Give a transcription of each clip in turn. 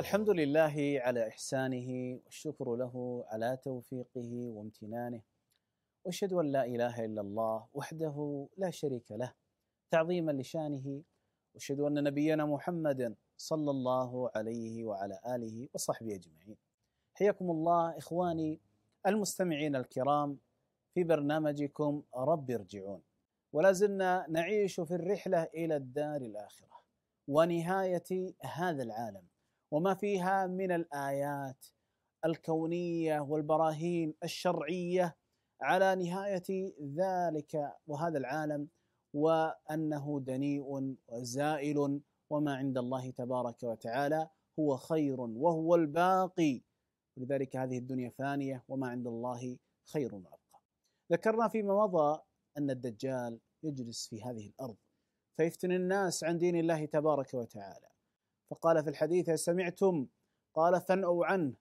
الحمد لله على إحسانه والشكر له على توفيقه وامتنانه واشهد أن لا إله إلا الله وحده لا شريك له تعظيما لشانه واشهد أن نبينا محمدا صلى الله عليه وعلى آله وصحبه أجمعين حياكم الله إخواني المستمعين الكرام في برنامجكم رب ارجعون ولا زلنا نعيش في الرحلة إلى الدار الآخرة ونهاية هذا العالم وما فيها من الايات الكونيه والبراهين الشرعيه على نهايه ذلك وهذا العالم وانه دنيء وزائل وما عند الله تبارك وتعالى هو خير وهو الباقي لذلك هذه الدنيا فانيه وما عند الله خير وابقى. ذكرنا فيما مضى ان الدجال يجلس في هذه الارض فيفتن الناس عن دين الله تبارك وتعالى فقال في الحديث سمعتم قال ثنؤوا عنه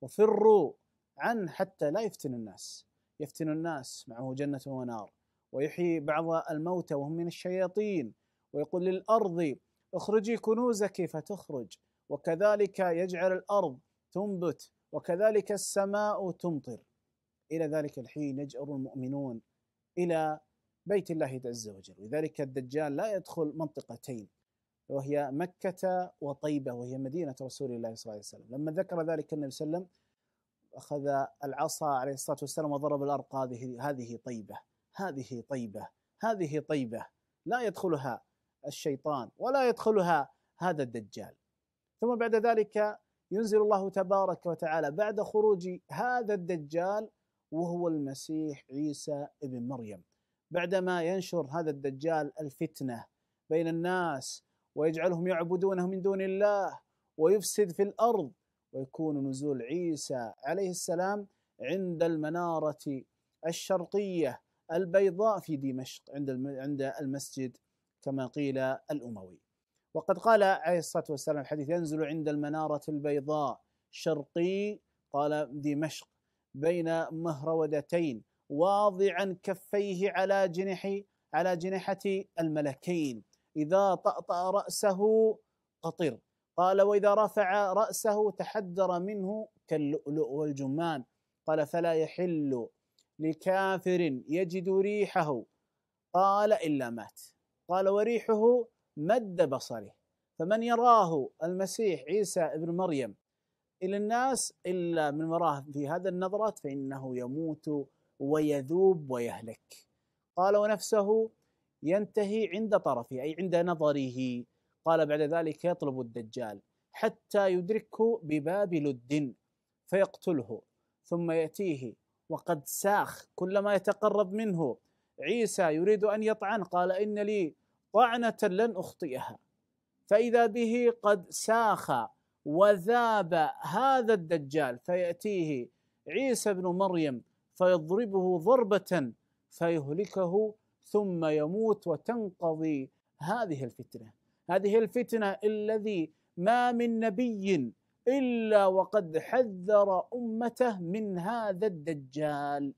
وفروا عنه حتى لا يفتن الناس يفتن الناس معه جنة ونار ويحيي بعض الموتى وهم من الشياطين ويقول للأرض اخرجي كنوزك فتخرج وكذلك يجعل الأرض تنبت وكذلك السماء تمطر إلى ذلك الحين يجأر المؤمنون إلى بيت الله عز وجل لذلك الدجال لا يدخل منطقتين وهي مكة وطيبة وهي مدينة رسول الله صلى الله عليه وسلم لما ذكر ذلك النبي صلى الله عليه وسلم أخذ العصا عليه الصلاة والسلام وضرب الأرض هذه هذه طيبة هذه طيبة هذه طيبة لا يدخلها الشيطان ولا يدخلها هذا الدجال ثم بعد ذلك ينزل الله تبارك وتعالى بعد خروج هذا الدجال وهو المسيح عيسى ابن مريم بعدما ينشر هذا الدجال الفتنه بين الناس ويجعلهم يعبدونه من دون الله ويفسد في الارض ويكون نزول عيسى عليه السلام عند المناره الشرقيه البيضاء في دمشق عند عند المسجد كما قيل الاموي وقد قال عليه الصلاه والسلام الحديث ينزل عند المناره البيضاء شرقي قال دمشق بين مهرودتين واضعا كفيه على جنح على جنحه الملكين إذا طأطأ رأسه قطر قال وإذا رفع رأسه تحدر منه كاللؤلؤ والجمان قال فلا يحل لكافر يجد ريحه قال إلا مات قال وريحه مد بصره فمن يراه المسيح عيسى ابن مريم إلى الناس إلا من وراه في هذا النظرات فإنه يموت ويذوب ويهلك قال ونفسه ينتهي عند طرفه أي عند نظره قال بعد ذلك يطلب الدجال حتى يدركه بباب لد فيقتله ثم يأتيه وقد ساخ كلما يتقرب منه عيسى يريد أن يطعن قال إن لي طعنة لن أخطئها فإذا به قد ساخ وذاب هذا الدجال فيأتيه عيسى بن مريم فيضربه ضربة فيهلكه ثم يموت وتنقضي هذه الفتنه هذه الفتنه الذي ما من نبي الا وقد حذر امته من هذا الدجال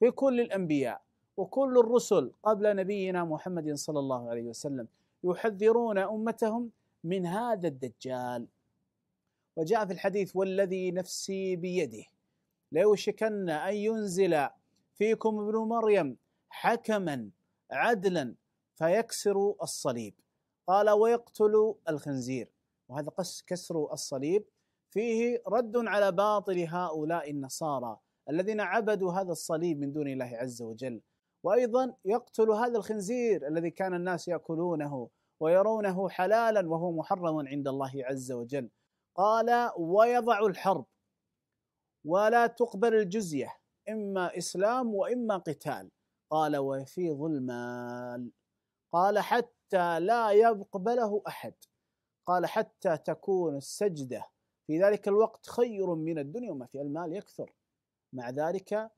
في كل الانبياء وكل الرسل قبل نبينا محمد صلى الله عليه وسلم يحذرون امتهم من هذا الدجال وجاء في الحديث والذي نفسي بيده ليوشكن ان ينزل فيكم ابن مريم حكما عدلا فيكسر الصليب قال ويقتل الخنزير وهذا كسر الصليب فيه رد على باطل هؤلاء النصارى الذين عبدوا هذا الصليب من دون الله عز وجل وايضا يقتل هذا الخنزير الذي كان الناس ياكلونه ويرونه حلالا وهو محرم عند الله عز وجل قال ويضع الحرب ولا تقبل الجزيه اما اسلام واما قتال قال ويفيض المال قال حتى لا يقبله احد قال حتى تكون السجده في ذلك الوقت خير من الدنيا وما فيها المال يكثر مع ذلك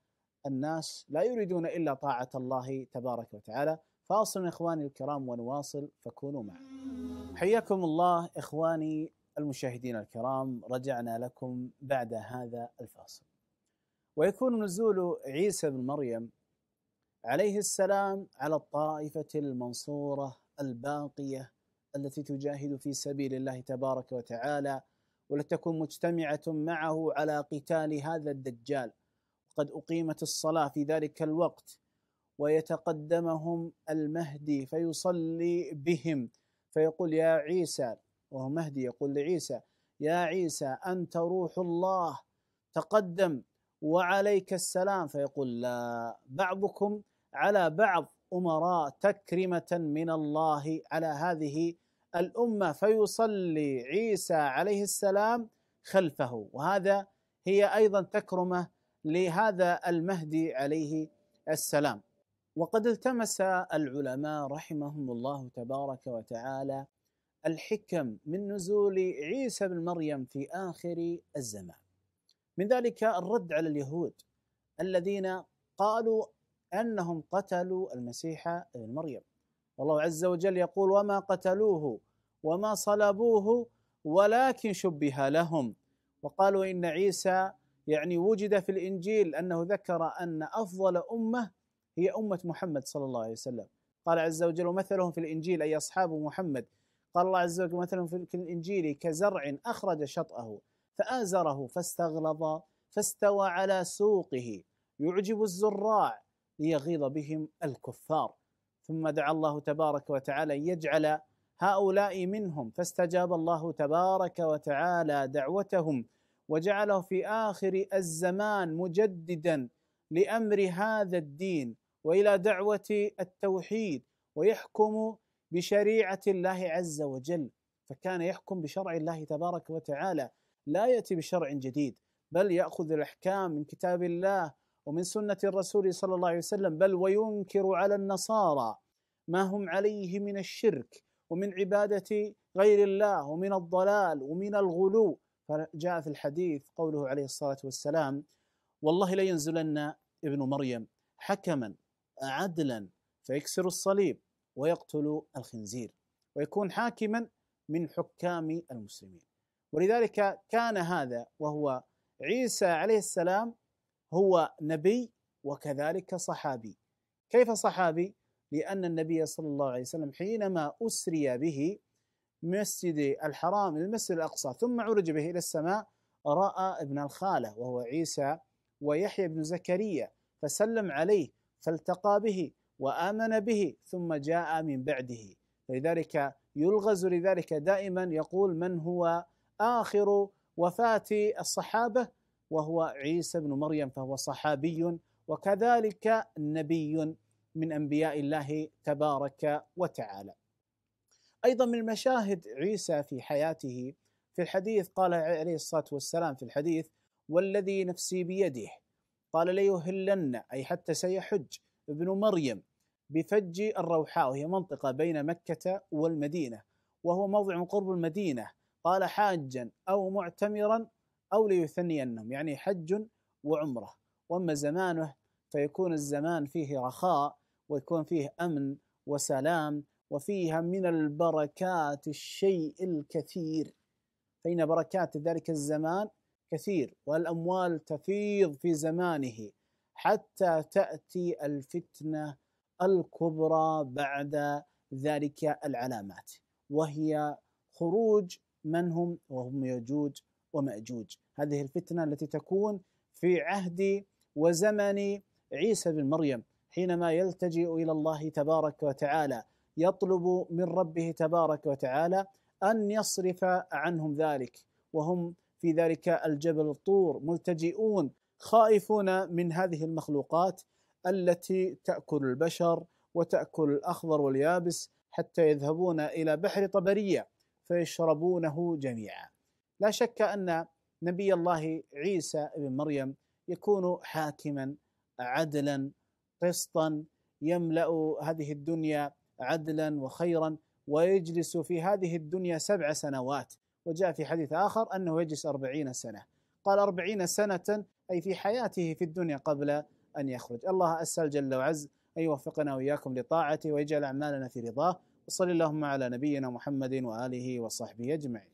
الناس لا يريدون الا طاعه الله تبارك وتعالى فاصل اخواني الكرام ونواصل فكونوا معنا حياكم الله اخواني المشاهدين الكرام رجعنا لكم بعد هذا الفاصل ويكون نزول عيسى بن مريم عليه السلام على الطائفة المنصورة الباقية التي تجاهد في سبيل الله تبارك وتعالى ولتكن مجتمعة معه على قتال هذا الدجال قد أقيمت الصلاة في ذلك الوقت ويتقدمهم المهدي فيصلي بهم فيقول يا عيسى وهو مهدي يقول لعيسى يا عيسى أنت روح الله تقدم وعليك السلام فيقول لا بعضكم على بعض امراء تكرمه من الله على هذه الامه فيصلي عيسى عليه السلام خلفه وهذا هي ايضا تكرمه لهذا المهدي عليه السلام وقد التمس العلماء رحمهم الله تبارك وتعالى الحكم من نزول عيسى بن مريم في اخر الزمان من ذلك الرد على اليهود الذين قالوا أنهم قتلوا المسيح ابن مريم والله عز وجل يقول وما قتلوه وما صلبوه ولكن شبه لهم وقالوا إن عيسى يعني وجد في الإنجيل أنه ذكر أن أفضل أمة هي أمة محمد صلى الله عليه وسلم قال عز وجل ومثلهم في الإنجيل أي أصحاب محمد قال الله عز وجل مثلهم في الإنجيل كزرع أخرج شطأه فآزره فاستغلظ فاستوى على سوقه يعجب الزراع ليغيظ بهم الكفار ثم دعا الله تبارك وتعالى ان يجعل هؤلاء منهم فاستجاب الله تبارك وتعالى دعوتهم وجعله في اخر الزمان مجددا لامر هذا الدين والى دعوه التوحيد ويحكم بشريعه الله عز وجل فكان يحكم بشرع الله تبارك وتعالى لا ياتي بشرع جديد بل ياخذ الاحكام من كتاب الله ومن سنة الرسول صلى الله عليه وسلم بل وينكر على النصارى ما هم عليه من الشرك ومن عبادة غير الله ومن الضلال ومن الغلو فجاء في الحديث قوله عليه الصلاة والسلام والله لينزلن ابن مريم حكما عدلا فيكسر الصليب ويقتل الخنزير ويكون حاكما من حكام المسلمين ولذلك كان هذا وهو عيسى عليه السلام هو نبي وكذلك صحابي كيف صحابي؟ لأن النبي صلى الله عليه وسلم حينما أسري به مسجد الحرام المسجد الأقصى ثم عرج به إلى السماء رأى ابن الخالة وهو عيسى ويحيى بن زكريا فسلم عليه فالتقى به وآمن به ثم جاء من بعده لذلك يلغز لذلك دائما يقول من هو آخر وفاة الصحابة وهو عيسى بن مريم فهو صحابي وكذلك نبي من انبياء الله تبارك وتعالى. ايضا من مشاهد عيسى في حياته في الحديث قال عليه الصلاه والسلام في الحديث: والذي نفسي بيده قال ليهلن اي حتى سيحج ابن مريم بفج الروحاء وهي منطقه بين مكه والمدينه وهو موضع قرب المدينه قال حاجا او معتمرا أو ليثنينهم يعني حج وعمرة وأما زمانه فيكون الزمان فيه رخاء ويكون فيه أمن وسلام وفيها من البركات الشيء الكثير فإن بركات ذلك الزمان كثير والأموال تفيض في زمانه حتى تأتي الفتنة الكبرى بعد ذلك العلامات وهي خروج من هم وهم يجوج ومأجوج هذه الفتنة التي تكون في عهد وزمن عيسى بن مريم حينما يلتجئ إلى الله تبارك وتعالى يطلب من ربه تبارك وتعالى أن يصرف عنهم ذلك وهم في ذلك الجبل الطور ملتجئون خائفون من هذه المخلوقات التي تأكل البشر وتأكل الأخضر واليابس حتى يذهبون إلى بحر طبرية فيشربونه جميعا لا شك أن نبي الله عيسى بن مريم يكون حاكما عدلا قسطا يملا هذه الدنيا عدلا وخيرا ويجلس في هذه الدنيا سبع سنوات وجاء في حديث آخر أنه يجلس أربعين سنة قال أربعين سنة أي في حياته في الدنيا قبل أن يخرج الله أسأل جل وعز أن يوفقنا وإياكم لطاعته ويجعل أعمالنا في رضاه وصلى اللهم على نبينا محمد وآله وصحبه أجمعين